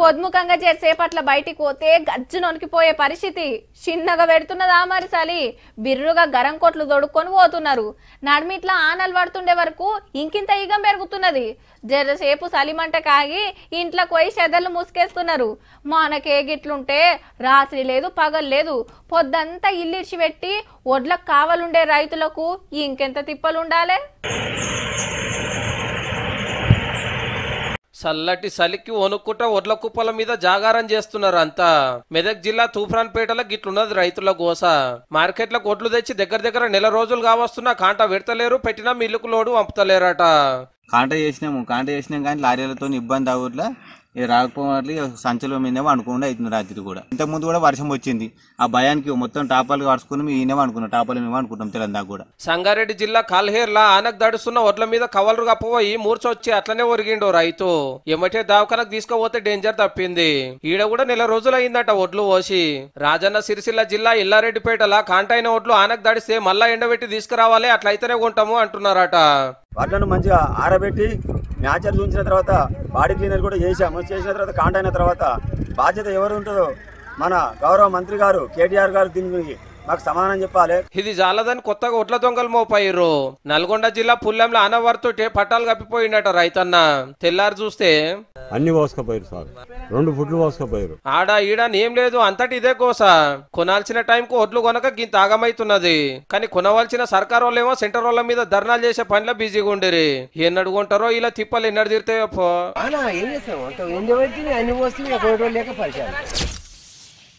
పొద్ముఖంగా చేసేపట్ల బయటికి పోతే గజ్జు నొనికిపోయే పరిస్థితి చిన్నగా పెడుతున్నదా మరి బిర్రుగా గరం కొట్లు దొడుక్కొని పోతున్నారు నడిమిట్లా ఆనలు పడుతుండే వరకు ఇంకింత ఈగం పెరుగుతున్నది జరసేపు సలిమంట కాగి ఇంట్లో పోయి చెదలు ముసుకేస్తున్నారు మనకే గిట్లుంటే రాత్రి లేదు పగలు లేదు పొద్దంతా ఇల్లిడ్చి పెట్టి ఒడ్లకు కావాలుండే రైతులకు ఇంకెంత తిప్పలుండాలే చల్లటి సలికి వణుక్కుట ఒడ్ల కుప్పల మీద జాగారం చేస్తున్నారు అంతా మెదక్ జిల్లా తూఫాన్పేటలో గిట్లున్నది రైతుల గోస మార్కెట్ల కొట్లు తెచ్చి దగ్గర దగ్గర నెల రోజులు కావస్తున్నా కాంట పెడతలేరు పెట్టినా మిల్లుకు లోడు పంపుతలేరట కాంట చేసినాము కాంట చేసినాం కానీ లారీలతో ఇబ్బంది అవ్వట్లే ఇది రాకపోవాలి సంచుల మీద వండుకుండా అవుతుంది రాత్రి కూడా ఇంతకుముందు కూడా వర్షం వచ్చింది ఆ భయానికి మొత్తం టాపాలు కడుచుకుని ఈయనేమో అనుకున్నాం టాపాలు మేము అనుకుంటాం తెలంగాణ కూడా సంగారెడ్డి జిల్లా కాల్హేర్లా ఆనకు దడుస్తున్న ఒడ్ల మీద కవలరు కప్పపోయి వచ్చి అట్లనే ఒరిగిండు రైతు ఏమంటే దావకానికి తీసుకుపోతే డేంజర్ తప్పింది ఈడ కూడా నెల రోజులైందట ఒడ్లు పోసి రాజన్న సిరిసిల్ల జిల్లా ఇల్లారెడ్డిపేటలా కాంటైన ఒడ్లు ఆనకు దడిస్తే మళ్ళా ఎండబెట్టి తీసుకురావాలి అట్లయితేనే కొంటాము అంటున్నారట వాటిలను మంచిగా ఆరబెట్టి మ్యాచర్ చూసిన తర్వాత బాడీ క్లీనర్ కూడా చేశాము ఇప్పుడు చేసిన తర్వాత కాంటైన అయిన తర్వాత బాధ్యత ఎవరు ఉంటుందో మన గౌరవ మంత్రి గారు కేటీఆర్ గారు దీని మాకు సమాధానం చెప్పాలి ఇది జాలదని కొత్తగా ఒడ్ల దొంగలు మోపయ్యారు నల్గొండ జిల్లా పుల్లెంలో అనవర్తో పట్టాలు కప్పిపోయిండట రైతన్న తెల్లారు చూస్తే అన్ని పోసుకపోయారు సార్ రెండు ఫుట్లు పోసుకపోయారు ఆడ ఈడ ఏం లేదు అంతటి ఇదే కోస కొనాల్సిన టైంకు ఒడ్లు కొనక గింత ఆగమైతున్నది కానీ కొనవలసిన సర్కార్ వాళ్ళేమో సెంటర్ వాళ్ళ మీద ధర్నాలు చేసే పనిలో బిజీగా ఉండేరి ఏం నడుకుంటారో ఇలా తిప్పలు ఎన్నడు తీరుతాయో అన్ని లేక పరిచయం